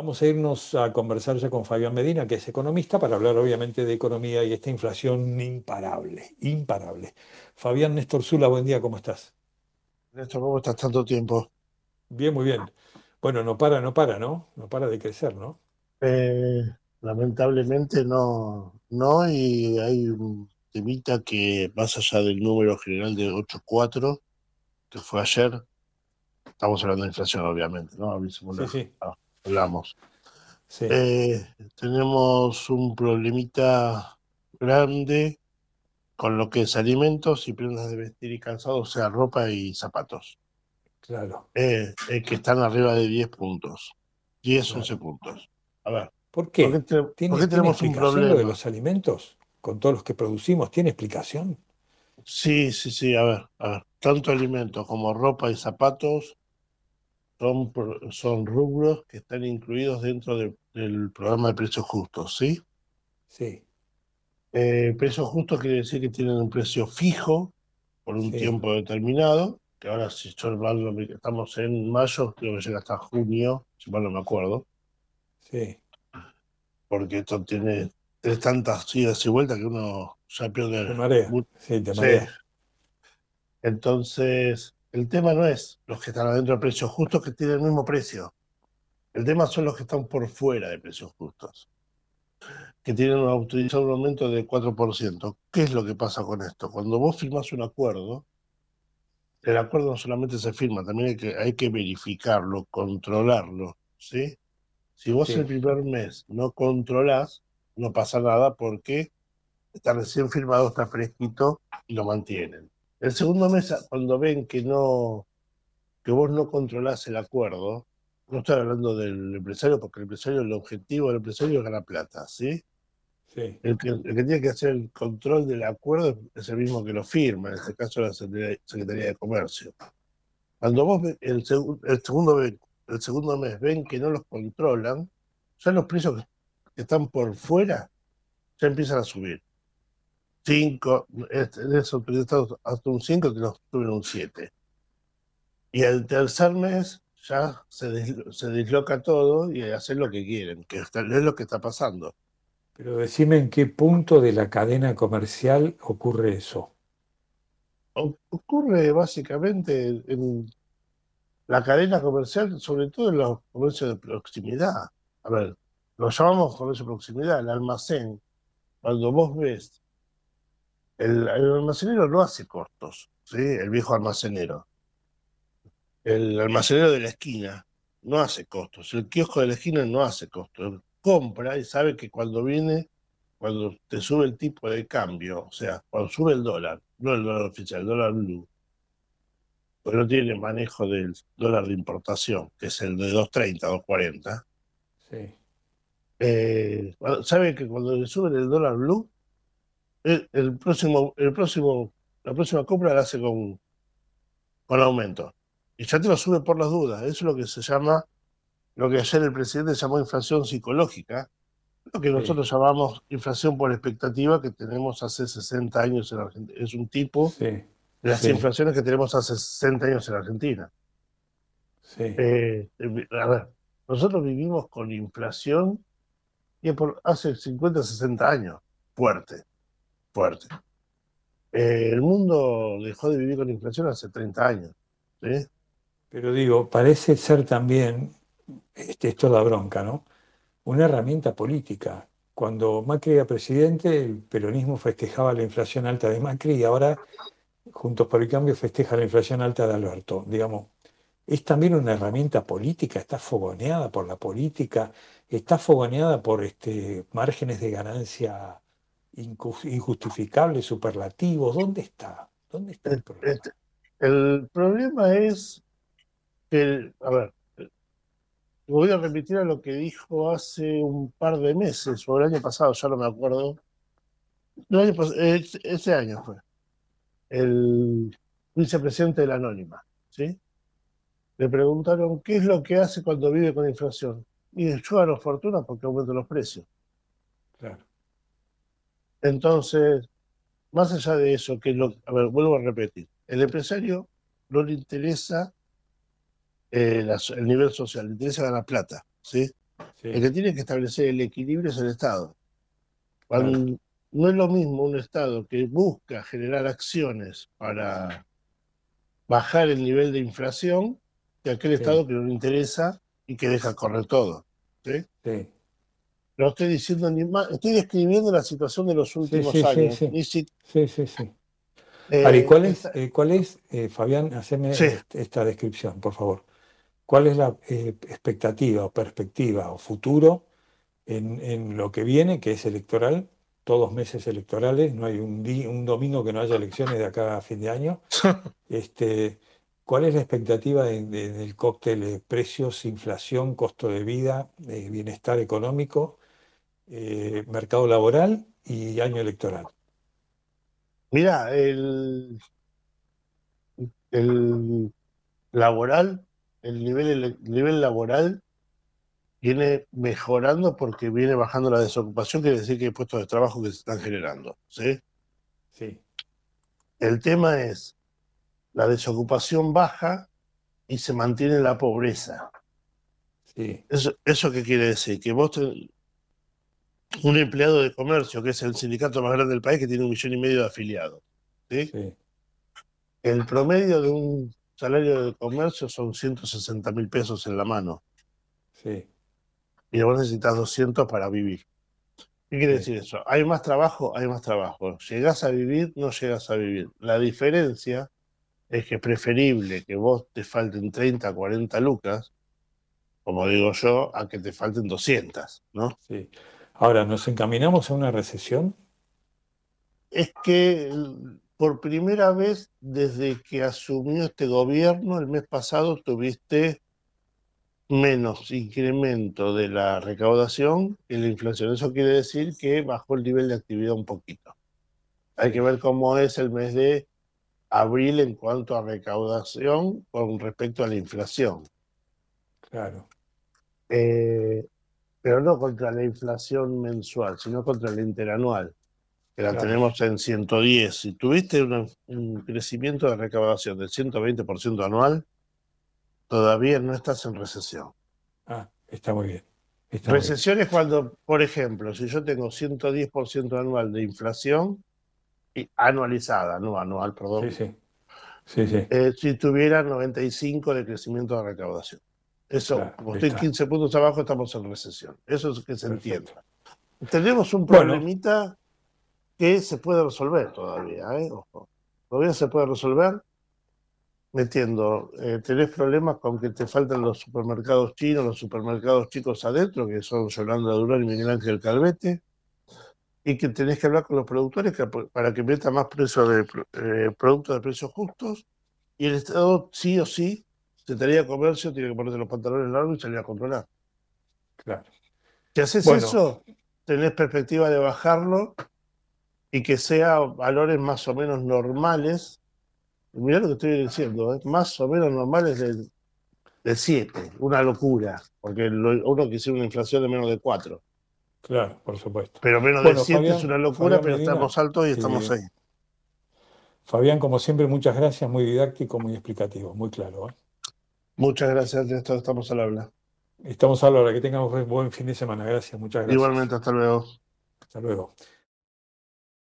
Vamos a irnos a conversar ya con Fabián Medina, que es economista, para hablar obviamente de economía y esta inflación imparable, imparable. Fabián Néstor Zula, buen día, ¿cómo estás? Néstor, ¿cómo estás tanto tiempo? Bien, muy bien. Bueno, no para, no para, ¿no? No para de crecer, ¿no? Eh, lamentablemente no, no, y hay un temita que más allá del número general de 8.4, que fue ayer, estamos hablando de inflación obviamente, ¿no? sí, sí. Ah hablamos. Eh, tenemos un problemita grande con lo que es alimentos y prendas de vestir y calzado, o sea, ropa y zapatos. Claro. Eh, eh, que están arriba de 10 puntos. 10, 11 puntos. A ver. ¿Por qué? ¿Por qué, ¿Tiene, tenemos un problema? de los alimentos? Con todos los que producimos, ¿tiene explicación? Sí, sí, sí. a ver. Tanto alimentos como ropa y zapatos son, rubros que están incluidos dentro del programa de precios justos, ¿sí? Sí. Eh, precios justos quiere decir que tienen un precio fijo por un tiempo determinado, que ahora si yo estamos en mayo, creo que llega hasta junio, si mal no me acuerdo. Sí. Porque esto tiene tres tantas idas y vueltas que uno ya pierde. marea. Sí, te marea. Entonces, el tema no es los que están adentro de precios justos que tienen el mismo precio. El tema son los que están por fuera de precios justos, que tienen un aumento de 4%. ¿Qué es lo que pasa con esto? Cuando vos firmás un acuerdo, el acuerdo no solamente se firma, también hay que, verificarlo, controlarlo. ¿sí? Si vos el primer mes no controlás, no pasa nada porque está recién firmado, está fresquito y lo mantienen. El segundo mes, cuando ven que no que vos no controlás el acuerdo, no estoy hablando del empresario, porque el empresario, el objetivo del empresario es ganar plata, ¿sí? Sí. El, que, tiene que hacer el control del acuerdo es el mismo que lo firma, en este caso la Secretaría de Comercio. Cuando vos el, el segundo, el segundo mes ven que no los controlan, ya los precios que están por fuera ya empiezan a subir. 5, este, de esos estás hasta un 5 que nos tuve un 7. Y el tercer mes ya se, desloca todo y hacen lo que quieren, que es lo que está pasando. Pero decime en qué punto de la cadena comercial ocurre eso. ocurre básicamente en la cadena comercial, sobre todo en los comercios de proximidad. A ver, lo llamamos comercio de proximidad, el almacén. Cuando vos ves el, almacenero no hace costos, ¿sí? El viejo almacenero. El almacenero de la esquina no hace costos. El kiosco de la esquina no hace costos. Compra y sabe que cuando viene, cuando te sube el tipo de cambio, o sea, cuando sube el dólar, no el dólar oficial, el dólar blue, porque no tiene manejo del dólar de importación, que es el de 2.30, 2.40. Sí. Eh, sabe que cuando le sube el dólar blue, el, próximo, el próximo, la próxima compra la hace con, con aumento. Y ya te lo sube por las dudas. Eso es lo que se llama, lo que ayer el presidente llamó inflación psicológica, lo que nosotros llamamos inflación por expectativa que tenemos hace 60 años en Argentina. Es un tipo de las inflaciones que tenemos hace 60 años en Argentina. Eh, eh, nosotros vivimos con inflación y hace 50, 60 años, fuerte fuerte. Eh, el mundo dejó de vivir con la inflación hace 30 años. Pero digo, parece ser también, este, es la bronca, ¿no? Una herramienta política. Cuando Macri era presidente, el peronismo festejaba la inflación alta de Macri y ahora Juntos por el Cambio festeja la inflación alta de Alberto. Digamos, es también una herramienta política, está fogoneada por la política, está fogoneada por este, márgenes de ganancia injustificables, superlativos? ¿Dónde está? ¿Dónde está el este, problema? Este, el problema es que, a ver, voy a repetir a lo que dijo hace un par de meses, o el año pasado, ya no me acuerdo. ese año fue. El vicepresidente de la Anónima, ¿sí? Le preguntaron qué es lo que hace cuando vive con inflación. Y yo a los fortuna porque aumentan los precios. Claro. Entonces, más allá de eso, que lo, a ver, vuelvo a repetir, el empresario no le interesa eh, el nivel social, le interesa ganar plata, ¿sí? El que tiene que establecer el equilibrio es el Estado. No es lo mismo un Estado que busca generar acciones para bajar el nivel de inflación que aquel Estado que no le interesa y que deja correr todo. ¿sí? sí no estoy diciendo ni más, estoy describiendo la situación de los últimos años. Sí, sí, sí. Eh, ¿cuál es, eh, eh, Fabián, haceme esta descripción, por favor? ¿Cuál es la expectativa o perspectiva o futuro en, lo que viene, que es electoral? Todos meses electorales, no hay un, un domingo que no haya elecciones de acá a fin de año. este, ¿Cuál es la expectativa del cóctel de precios, inflación, costo de vida, bienestar económico? Eh, mercado laboral y año electoral. Mira, el, el laboral, el nivel, el nivel laboral viene mejorando porque viene bajando la desocupación, quiere decir que hay puestos de trabajo que se están generando. ¿sí? Sí. El tema es, la desocupación baja y se mantiene la pobreza. Sí. Eso, ¿Eso qué quiere decir? Que vos un empleado de comercio, que es el sindicato más grande del país, que tiene un millón y medio de afiliados. ¿sí? El promedio de un salario de comercio son 160 mil pesos en la mano. Sí. Y vos necesitas 200 para vivir. ¿Qué quiere decir eso? ¿Hay más trabajo? Hay más trabajo. ¿Llegás a vivir? No llegas a vivir. La diferencia es que es preferible que vos te falten 30, 40 lucas, como digo yo, a que te falten 200, ¿no? Sí. Ahora, ¿nos encaminamos a una recesión? Es que por primera vez desde que asumió este gobierno, el mes pasado tuviste menos incremento de la recaudación y la inflación. Eso quiere decir que bajó el nivel de actividad un poquito. Hay que ver cómo es el mes de abril en cuanto a recaudación con respecto a la inflación. Claro. Eh, pero no contra la inflación mensual, sino contra la interanual, que la tenemos en 110. Si tuviste un crecimiento de recaudación del 120% anual, todavía no estás en recesión. Ah, está muy bien. recesión es cuando, por ejemplo, si yo tengo 110% anual de inflación, y anualizada, no anual, perdón. Sí, sí. sí, eh, si tuviera 95 de crecimiento de recaudación. Eso, como estoy 15 puntos abajo, estamos en recesión. Eso es que se entiende. Tenemos un problemita que se puede resolver todavía, ¿eh? Todavía se puede resolver. metiendo, eh, tenés problemas con que te faltan los supermercados chinos, los supermercados chicos adentro, que son Yolanda Durán y Miguel Ángel Calvete, y que tenés que hablar con los productores para que metan más eh, productos de precios justos, y el Estado sí o sí se tenía comercio, tiene que ponerte los pantalones largos y salir a controlar. Claro. Si haces eso, tenés perspectiva de bajarlo y que sea valores más o menos normales. Mirá lo que estoy diciendo, ¿eh? más o menos normales de 7, una locura, porque uno quisiera una inflación de menos de 4. Claro, por supuesto. Pero menos de 7 es una locura, pero estamos altos y estamos ahí. Fabián, como siempre, muchas gracias, muy didáctico, muy explicativo, muy claro. ¿eh? Muchas gracias, esto Estamos al habla. Estamos al habla. Que tengamos un buen fin de semana. Gracias, muchas gracias. Igualmente, hasta luego. Hasta luego.